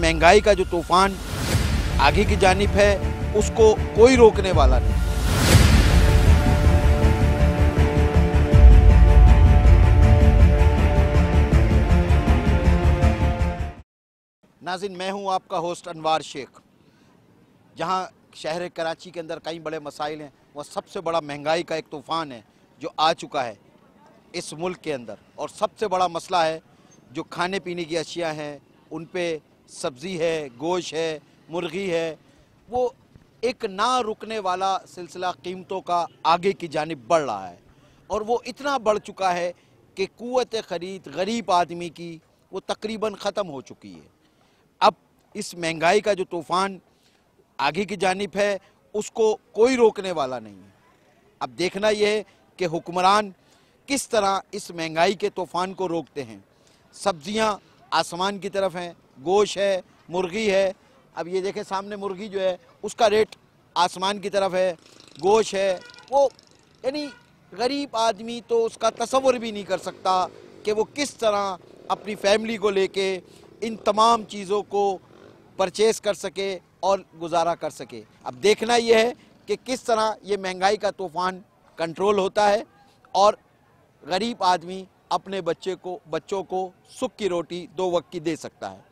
महंगाई का जो तूफान आगे की जानब है उसको कोई रोकने वाला नहीं नाजिन मैं हूं आपका होस्ट अनवार शेख जहां शहर कराची के अंदर कई बड़े मसाइल हैं वह सबसे बड़ा महंगाई का एक तूफ़ान है जो आ चुका है इस मुल्क के अंदर और सबसे बड़ा मसला है जो खाने पीने की अशिया हैं उन पे सब्ज़ी है गोश है मुर्गी है वो एक ना रुकने वाला सिलसिला कीमतों का आगे की जानब बढ़ रहा है और वो इतना बढ़ चुका है कि कुत ख़रीद गरीब आदमी की वो तकरीबन ख़त्म हो चुकी है अब इस महंगाई का जो तूफ़ान आगे की जानब है उसको कोई रोकने वाला नहीं है अब देखना यह है कि हुक्मरान किस तरह इस महंगाई के तूफ़ान को रोकते हैं सब्ज़ियाँ आसमान की तरफ हैं गोश है मुर्गी है अब ये देखें सामने मुर्गी जो है उसका रेट आसमान की तरफ है गोश है वो यानी गरीब आदमी तो उसका तस्वर भी नहीं कर सकता कि वो किस तरह अपनी फैमिली को लेके इन तमाम चीज़ों को परचेज़ कर सके और गुजारा कर सके अब देखना यह है कि किस तरह ये महंगाई का तूफ़ान कंट्रोल होता है और गरीब आदमी अपने बच्चे को बच्चों को सुख की रोटी दो वक्त की दे सकता है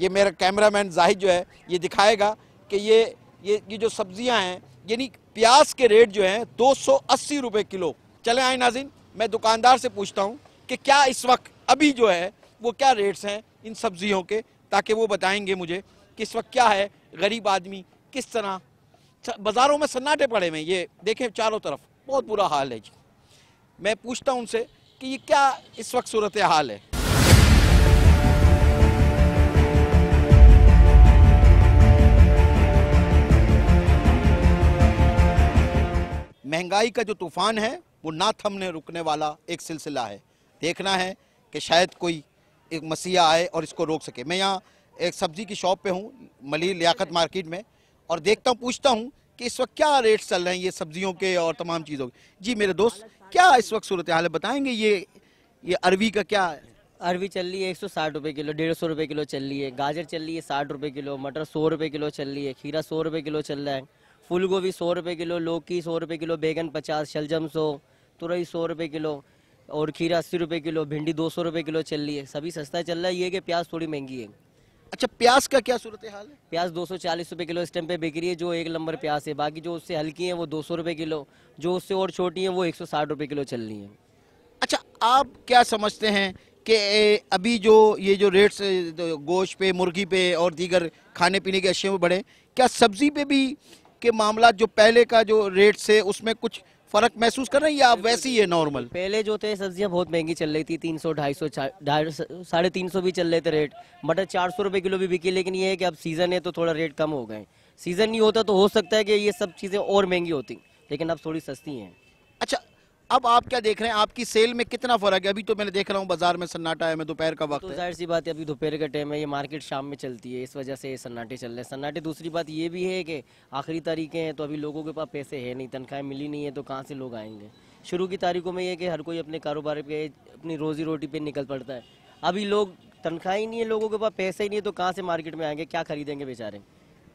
ये मेरा कैमरामैन जाहिद जो है ये दिखाएगा कि ये ये ये जो सब्जियां हैं यानी प्याज के रेट जो हैं दो सौ अस्सी रुपये किलो चले आए नाजिन मैं दुकानदार से पूछता हूँ कि क्या इस वक्त अभी जो है वो क्या रेट्स हैं इन सब्जियों के ताकि वो बताएंगे मुझे कि इस वक्त क्या है गरीब आदमी किस तरह बाज़ारों में सन्नाटे पड़े हुए ये देखें चारों तरफ बहुत बुरा हाल है जी मैं पूछता हूँ उनसे कि ये क्या इस वक्त सूरत हाल है महंगाई का जो तूफान है वो ना थमने रुकने वाला एक सिलसिला है देखना है कि शायद कोई एक मसीहा आए और इसको रोक सके मैं यहाँ एक सब्जी की शॉप पे हूँ मली लियाकत मार्केट में और देखता हूँ पूछता हूँ कि इस वक्त क्या रेट चल रहे हैं ये सब्जियों के और तमाम चीज़ों के जी मेरे दोस्त क्या इस वक्त सूरत हाल बताएंगे ये ये अरवी का क्या है अरवी चल रही है एक सौ साठ रुपये किलो डेढ़ सौ रुपये किलो चल रही है गाजर चल रही है साठ रुपये किलो मटर सौ रुपये किलो चल रही है खीरा सौ रुपये किलो चल रहा है फूल गोभी सौ रुपये किलो लौकी सौ रुपये किलो बैगन पचास शलजम सौ तुरई सौ रुपये किलो और खीरा अस्सी रुपये किलो भिंडी दो सौ रुपये किलो चल रही है सभी सस्ता चल रहा है ये कि प्याज थोड़ी महंगी है अच्छा प्याज का क्या सूरत हाल है प्याज दो सौ चालीस रुपये किलो इस टाइम पे बिक रही है जो एक नंबर प्याज है बाकी जो उससे हल्की है वो दो सौ रुपये किलो जो उससे और छोटी है वो एक सौ साठ रुपये किलो चल रही है अच्छा आप क्या समझते हैं कि अभी जो ये जो रेट्स गोश्त पे मुर्गी पे और दीगर खाने पीने के अशियों में बढ़े क्या सब्जी पे भी के मामला जो पहले का जो रेट से उसमें कुछ फर्क महसूस कर रहे हैं या वैसे ही है नॉर्मल पहले जो थे सब्जियां बहुत महंगी चल रही थी तीन सौ ढाई सौ साढ़े तीन सौ भी चल रहे थे रेट मटर चार सौ रुपये किलो भी बिकी लेकिन ये है कि अब सीज़न है तो थोड़ा रेट कम हो गए सीज़न नहीं होता तो हो सकता है कि ये सब चीज़ें और महंगी होती लेकिन अब थोड़ी सस्ती हैं अच्छा अब आप क्या देख रहे हैं आपकी सेल में कितना फर्क है अभी तो मैंने देख रहा हूँ बाजार में सन्नाटा है मैं दोपहर का वक्त तो जाहिर सी बात है अभी दोपहर का टाइम है ये मार्केट शाम में चलती है इस वजह से सन्नाटे चल रहे हैं सन्नाटे दूसरी बात ये भी है कि आखिरी तारीखें हैं तो अभी लोगों के पास पैसे है नहीं तनख्वाहें मिली नहीं है तो कहाँ से लोग आएंगे शुरू की तारीखों में ये कि हर कोई अपने कारोबार पे अपनी रोजी रोटी पे निकल पड़ता है अभी लोग तनख्वाह ही नहीं है लोगों के पास पैसे ही नहीं है तो कहाँ से मार्केट में आएंगे क्या खरीदेंगे बेचारे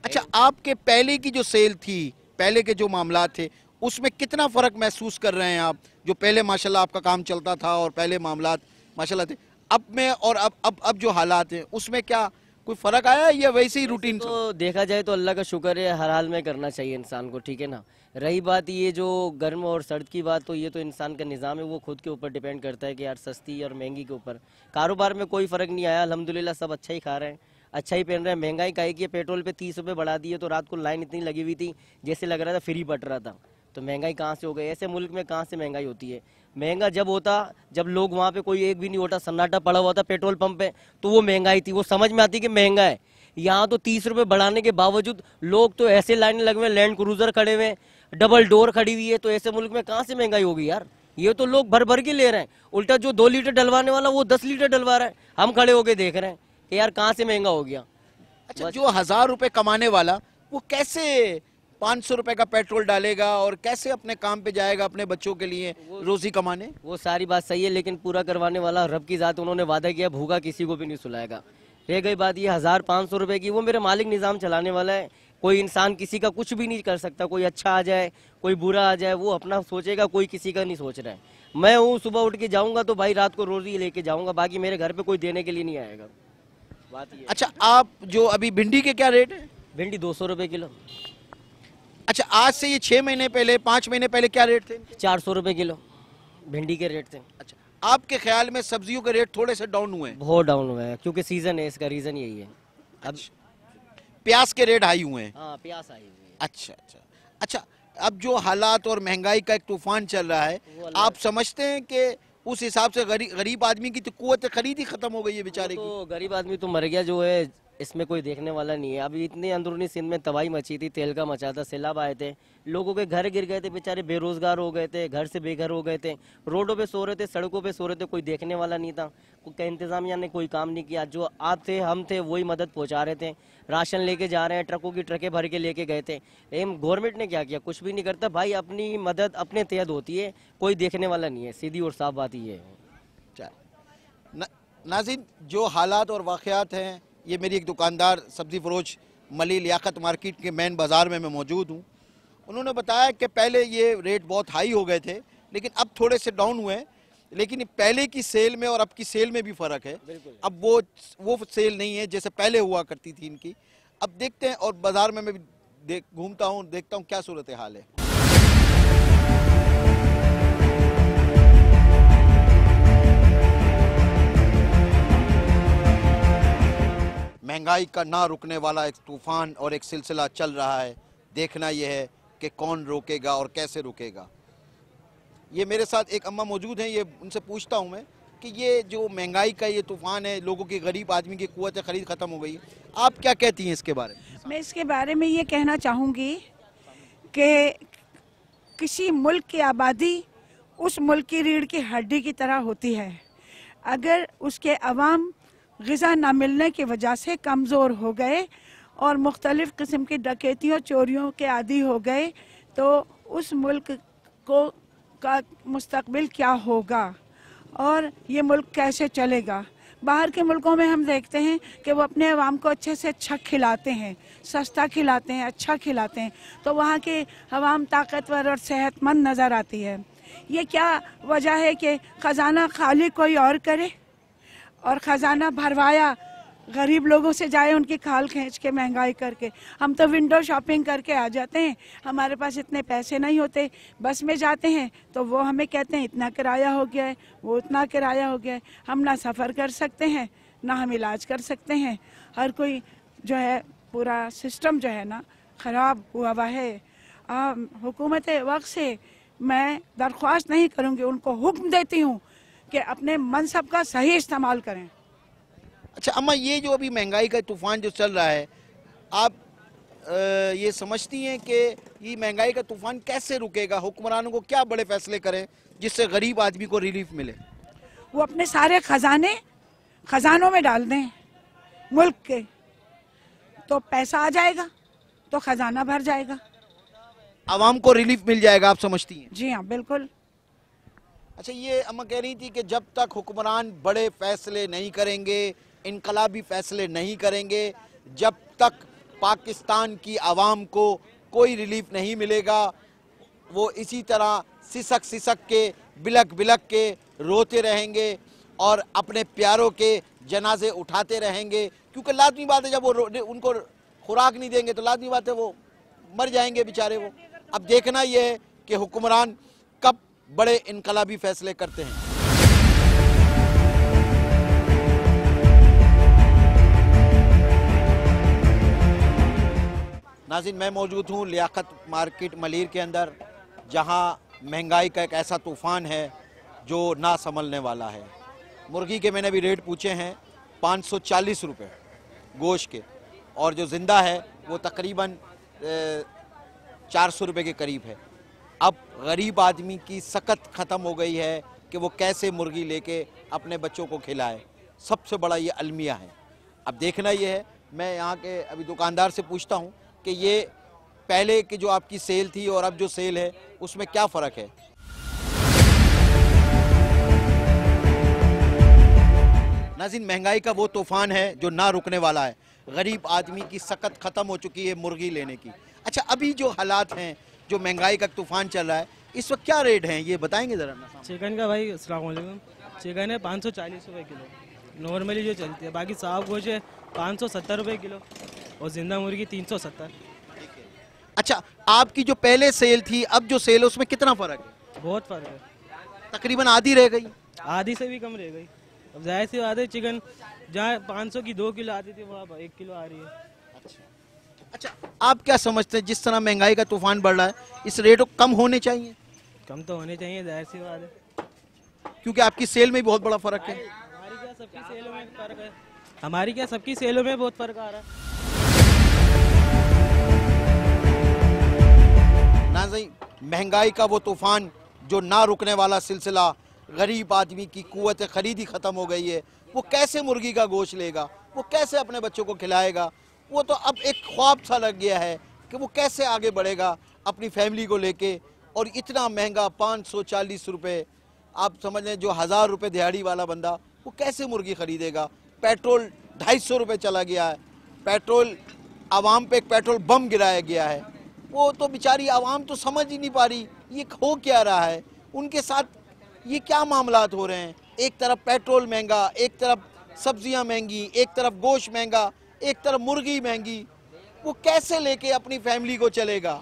अच्छा आपके पहले की जो सेल थी पहले के जो मामला थे उसमें कितना फ़र्क महसूस कर रहे हैं आप जो पहले माशाल्लाह आपका काम चलता था और पहले मामला माशाल्लाह थे अब में और अब अब अब जो हालात हैं उसमें क्या कोई फ़र्क आया या वैसे ही रूटीन तो देखा जाए तो अल्लाह का शुक्र है हर हाल में करना चाहिए इंसान को ठीक है ना रही बात ये जो गर्म और सर्द की बात तो ये तो इंसान का निज़ाम है वो खुद के ऊपर डिपेंड करता है कि यार सस्ती और महंगी के ऊपर कारोबार में कोई फ़र्क नहीं आया अलहमदिल्ला सब अच्छा ही खा रहे हैं अच्छा ही पहन रहे हैं महंगाई का है कि पेट्रोल पे तीस रुपये बढ़ा दिए तो रात को लाइन इतनी लगी हुई थी जैसे लग रहा था फ्री बट रहा था तो महंगाई कहाँ से हो गई ऐसे मुल्क में कहाँ से महंगाई होती है महंगा जब होता जब लोग वहाँ पे कोई एक भी नहीं होता सन्नाटा पड़ा हुआ था पेट्रोल पंप पे तो वो महंगाई थी वो समझ में आती कि महंगा है यहाँ तो तीस रुपये बढ़ाने के बावजूद लोग तो ऐसे लाइन लगे हुए लैंड क्रूजर खड़े हुए डबल डोर खड़ी हुई है तो ऐसे मुल्क में कहाँ से महंगाई होगी यार ये तो लोग भर भर के ले रहे हैं उल्टा जो दो लीटर डलवाने वाला वो दस लीटर डलवा रहे हैं हम खड़े होके देख रहे हैं कि यार कहाँ से महंगा हो गया अच्छा जो हजार रुपये कमाने वाला वो कैसे पाँच सौ रुपए का पेट्रोल डालेगा और कैसे अपने काम पे जाएगा अपने बच्चों के लिए रोजी कमाने वो सारी बात सही है लेकिन पूरा करवाने वाला रब की ज़ात उन्होंने वादा किया भूखा किसी को भी नहीं सुलाएगा रह गई बात ये हज़ार पाँच सौ रुपये की वो मेरे मालिक निज़ाम चलाने वाला है कोई इंसान किसी का कुछ भी नहीं कर सकता कोई अच्छा आ जाए कोई बुरा आ जाए वो अपना सोचेगा कोई किसी का नहीं सोच रहा है मैं हूँ सुबह उठ के जाऊँगा तो भाई रात को रोजी लेके जाऊँगा बाकी मेरे घर पे कोई देने के लिए नहीं आएगा बात ये अच्छा आप जो अभी भिंडी के क्या रेट है भिंडी दो सौ रुपये किलो अच्छा आज से ये छः महीने पहले पाँच महीने पहले क्या रेट थे चार सौ रुपये किलो भिंडी के रेट थे अच्छा आपके ख्याल में सब्जियों के रेट थोड़े से डाउन हुए हैं बहुत डाउन हुए हैं क्योंकि सीजन है इसका रीज़न यही है अब अच्छा, प्याज के रेट हाई हुए हैं हाँ, प्याज हाई हुई है अच्छा अच्छा अच्छा अब जो हालात और महंगाई का एक तूफान चल रहा है आप समझते हैं कि उस हिसाब से गरीब गरीब आदमी की तो कुत खरीद ही खत्म हो गई है बेचारे तो, तो गरीब आदमी तो मर गया जो है इसमें कोई देखने वाला नहीं है अभी इतनी अंदरूनी सिंध में तबाही मची थी तेल का मचा था सैलाब आए थे लोगों के घर गिर गए थे बेचारे बेरोजगार हो गए थे घर से बेघर हो गए थे रोडों पे सो रहे थे सड़कों पे सो रहे थे कोई देखने वाला नहीं था कोई इंतजामिया ने कोई काम नहीं किया जो आप थे हम थे वही मदद पहुँचा रहे थे राशन लेके जा रहे हैं ट्रकों की ट्रकें भर के लेके गए थे लेकिन गवर्नमेंट ने क्या किया कुछ भी नहीं करता भाई अपनी मदद अपने तहत होती है कोई देखने वाला नहीं है सीधी और साफ बात ये है अच्छा। नाजिन जो हालात और वाक़ात हैं ये मेरी एक दुकानदार सब्ज़ी फरोश मली लियाकत मार्केट के मेन बाज़ार में मैं मौजूद हूँ उन्होंने बताया कि पहले ये रेट बहुत हाई हो गए थे लेकिन अब थोड़े से डाउन हुए हैं लेकिन पहले की सेल में और अब की सेल में भी फ़र्क है अब वो वो सेल नहीं है जैसे पहले हुआ करती थी इनकी अब देखते हैं और बाज़ार में मैं देख घूमता हूँ देखता हूँ क्या सूरत हाल है महंगाई का ना रुकने वाला एक तूफान और एक सिलसिला चल रहा है देखना यह है कि कौन रोकेगा और कैसे रुकेगा ये मेरे साथ एक अम्मा मौजूद हैं ये उनसे पूछता हूँ मैं कि ये जो महंगाई का ये तूफान है लोगों की गरीब आदमी की क़ुत ख़रीद ख़त्म हो गई आप क्या कहती हैं इसके बारे में मैं इसके बारे में ये कहना चाहूँगी कि किसी मुल्क की आबादी उस मुल्क की रीढ़ की हड्डी की तरह होती है अगर उसके अवाम गज़ा ना मिलने की वजह से कमज़ोर हो गए और मुख्तलिफ़ किस्म की डकैतियों चोरियों के आदि हो गए तो उस मुल्क को का मुस्तबिल क्या होगा और ये मुल्क कैसे चलेगा बाहर के मुल्कों में हम देखते हैं कि वो अपने आवाम को अच्छे से अच्छा खिलाते हैं सस्ता खिलाते हैं अच्छा खिलाते हैं तो वहाँ के आवाम ताकतवर और सेहतमंद नज़र आती है ये क्या वजह है कि ख़जाना खाली कोई और करे और ख़जाना भरवाया गरीब लोगों से जाए उनकी खाल खींच के महंगाई करके हम तो विंडो शॉपिंग करके आ जाते हैं हमारे पास इतने पैसे नहीं होते बस में जाते हैं तो वो हमें कहते हैं इतना किराया हो गया है वो उतना किराया हो गया है हम ना सफ़र कर सकते हैं ना हम इलाज कर सकते हैं हर कोई जो है पूरा सिस्टम जो है ना ख़राब हुआ हुआ है हुकूमत वक्त से मैं दरख्वास्त नहीं करूँगी उनको हुक्म देती हूँ कि अपने मनसब का सही इस्तेमाल करें अच्छा अम्मा ये जो अभी महंगाई का तूफ़ान जो चल रहा है आप आ, ये समझती हैं कि ये महंगाई का तूफ़ान कैसे रुकेगा हुक्मरानों को क्या बड़े फैसले करें जिससे गरीब आदमी को रिलीफ मिले वो अपने सारे ख़जाने ख़जानों में डाल दें मुल्क के तो पैसा आ जाएगा तो ख़जाना भर जाएगा आवाम को रिलीफ मिल जाएगा आप समझती हैं जी हाँ बिल्कुल अच्छा ये अम्मा कह रही थी कि जब तक हुक्मरान बड़े फैसले नहीं करेंगे इनकलाबी फैसले नहीं करेंगे जब तक पाकिस्तान की आवाम को कोई रिलीफ नहीं मिलेगा वो इसी तरह सिसक सिसक के बिलक बिलक के रोते रहेंगे और अपने प्यारों के जनाजे उठाते रहेंगे क्योंकि लाजमी बात है जब वो उनको खुराक नहीं देंगे तो लाजमी बात है वो मर जाएंगे बेचारे वो अब देखना ये है कि हुक्मरान बड़े इनकलाबी फैसले करते हैं नाजिन मैं मौजूद हूँ लियाकत मार्केट मलिर के अंदर जहाँ महंगाई का एक ऐसा तूफ़ान है जो ना संभलने वाला है मुर्गी के मैंने अभी रेट पूछे हैं 540 रुपये गोश्त के और जो ज़िंदा है वो तकरीबन चार सौ रुपये के करीब है अब गरीब आदमी की सकत ख़त्म हो गई है कि वो कैसे मुर्गी लेके अपने बच्चों को खिलाए सबसे बड़ा ये अलमिया है अब देखना ये है मैं यहाँ के अभी दुकानदार से पूछता हूँ कि ये पहले की जो आपकी सेल थी और अब जो सेल है उसमें क्या फ़र्क है नाजिन महंगाई का वो तूफ़ान है जो ना रुकने वाला है गरीब आदमी की सकत ख़त्म हो चुकी है मुर्गी लेने की अच्छा अभी जो हालात हैं जो महंगाई का तूफान चल रहा है इस वक्त क्या रेट है ये बताएंगे जरा चिकन का भाई असलम चिकन है पाँच सौ चालीस रुपये किलो नॉर्मली जो चलती है बाकी साफ गोश है पाँच सौ सत्तर रुपये किलो और जिंदा मुर्गी तीन सौ सत्तर अच्छा आपकी जो पहले सेल थी अब जो सेल है उसमें कितना फ़र्क है बहुत फ़र्क है तकरीबन आधी रह गई आधी से भी कम रह गई अब जाहिर सी बात है चिकन जहाँ पाँच की दो किलो आती थी वहाँ एक किलो आ रही है अच्छा अच्छा आप क्या समझते हैं जिस तरह महंगाई का तूफान बढ़ रहा है इस रेट को कम होने चाहिए कम तो होने चाहिए जाहिर सी बात है क्योंकि आपकी सेल में बहुत बड़ा फर्क है हमारी क्या सबकी सेलों में फर्क है हमारी क्या सबकी सेलों में बहुत फर्क आ रहा है महंगाई का वो तूफान जो ना रुकने वाला सिलसिला गरीब आदमी की कुत खरीदी ख़त्म हो गई है वो कैसे मुर्गी का गोश्त लेगा वो कैसे अपने बच्चों को खिलाएगा वो तो अब एक ख्वाब सा लग गया है कि वो कैसे आगे बढ़ेगा अपनी फैमिली को लेके और इतना महंगा पाँच सौ चालीस रुपये आप समझ लें जो हज़ार रुपये दिहाड़ी वाला बंदा वो कैसे मुर्गी ख़रीदेगा पेट्रोल ढाई सौ रुपये चला गया है पेट्रोल आवाम पे एक पेट्रोल बम गिराया गया है वो तो बेचारी आवाम तो समझ ही नहीं पा रही ये हो क्या रहा है उनके साथ ये क्या मामला हो रहे हैं एक तरफ पेट्रोल महंगा एक तरफ सब्जियां महंगी एक तरफ गोश्त महंगा एक तरफ मुर्गी महंगी वो कैसे लेके अपनी फैमिली को चलेगा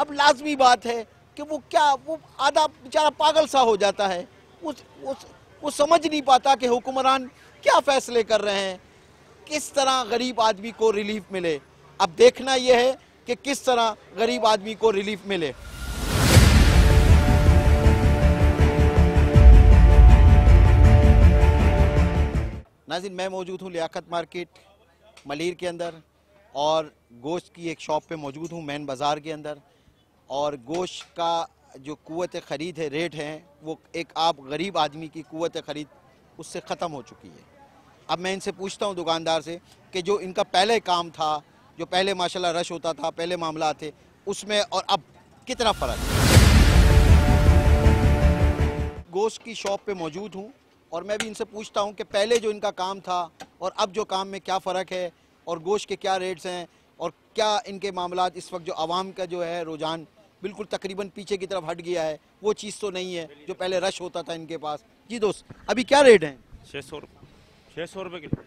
अब लाजमी बात है कि वो क्या वो आधा बेचारा पागल सा हो जाता है उस उस वो समझ नहीं पाता कि हुक्मरान क्या फैसले कर रहे हैं किस तरह गरीब आदमी को रिलीफ मिले अब देखना यह है कि किस तरह गरीब आदमी को रिलीफ मिले नाजिन मैं मौजूद हूँ लियाकत मार्केट मलिर के अंदर और गोश्त की एक शॉप पे मौजूद हूँ मैन बाज़ार के अंदर और गोश्त का जो कुत ख़रीद है रेट है वो एक आप गरीब आदमी की कुत ख़रीद उससे ख़त्म हो चुकी है अब मैं इनसे पूछता हूँ दुकानदार से कि जो इनका पहले काम था जो पहले माशाल्लाह रश होता था पहले मामला थे उसमें और अब कितना फ़र्क गोश्त की शॉप पे मौजूद हूँ और मैं भी इनसे पूछता हूँ कि पहले जो इनका काम था और अब जो काम में क्या फ़र्क है और गोश्त के क्या रेट्स हैं और क्या इनके मामला इस वक्त जो आवाम का जो है रुझान बिल्कुल तकरीबन पीछे की तरफ हट गया है वो चीज़ तो नहीं है जो पहले रश होता था इनके पास जी दोस्त अभी क्या रेट हैं छः सौ रुपये छः सौ रुपये किलो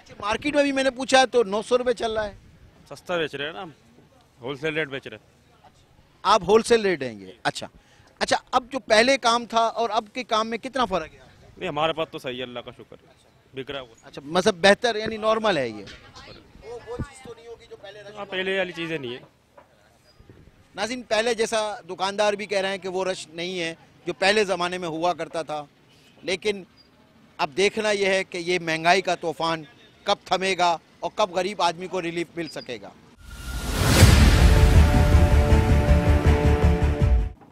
अच्छा मार्केट में भी मैंने पूछा है तो नौ सौ रुपये चल रहा है सस्ता बेच रहे हैं ना होलसेल रेट बेच रहे हैं आप होलसेल रेट देंगे अच्छा अच्छा अब जो पहले काम था और अब के काम में कितना फर्क है नहीं हमारे पास तो सही है अल्लाह का शुक्र बिक रहा है अच्छा मतलब बेहतर यानी नॉर्मल है ये तो हाँ, पहले वाली चीज़ें नहीं है नाजिम पहले जैसा दुकानदार भी कह रहे हैं कि वो रश नहीं है जो पहले ज़माने में हुआ करता था लेकिन अब देखना यह है कि ये महंगाई का तूफान कब थमेगा और कब गरीब आदमी को रिलीफ मिल सकेगा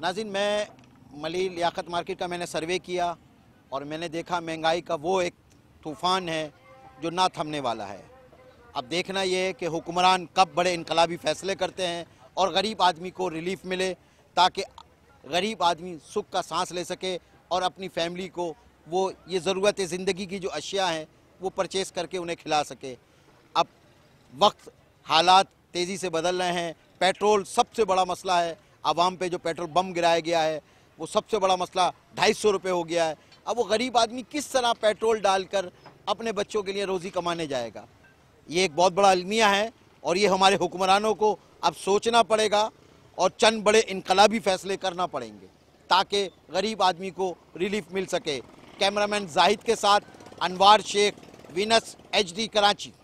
नाजिन मैं मली लियाकत मार्केट का मैंने सर्वे किया और मैंने देखा महंगाई का वो एक तूफ़ान है जो ना थमने वाला है अब देखना यह है कि हुक्मरान कब बड़े इनकलाबी फैसले करते हैं और गरीब आदमी को रिलीफ मिले ताकि गरीब आदमी सुख का सांस ले सके और अपनी फैमिली को वो ये ज़रूरत ज़िंदगी की जो अशिया हैं वो परचेस करके उन्हें खिला सके अब वक्त हालात तेज़ी से बदल रहे हैं पेट्रोल सबसे बड़ा मसला है आवाम पे जो पेट्रोल बम गिराया गया है वो सबसे बड़ा मसला ढाई सौ रुपये हो गया है अब वो गरीब आदमी किस तरह पेट्रोल डालकर अपने बच्चों के लिए रोज़ी कमाने जाएगा ये एक बहुत बड़ा अलमिया है और ये हमारे हुक्मरानों को अब सोचना पड़ेगा और चंद बड़े इनकलाबी फैसले करना पड़ेंगे ताकि गरीब आदमी को रिलीफ मिल सके कैमरामैन जाहिद के साथ अनवार शेख विनस एचडी कराची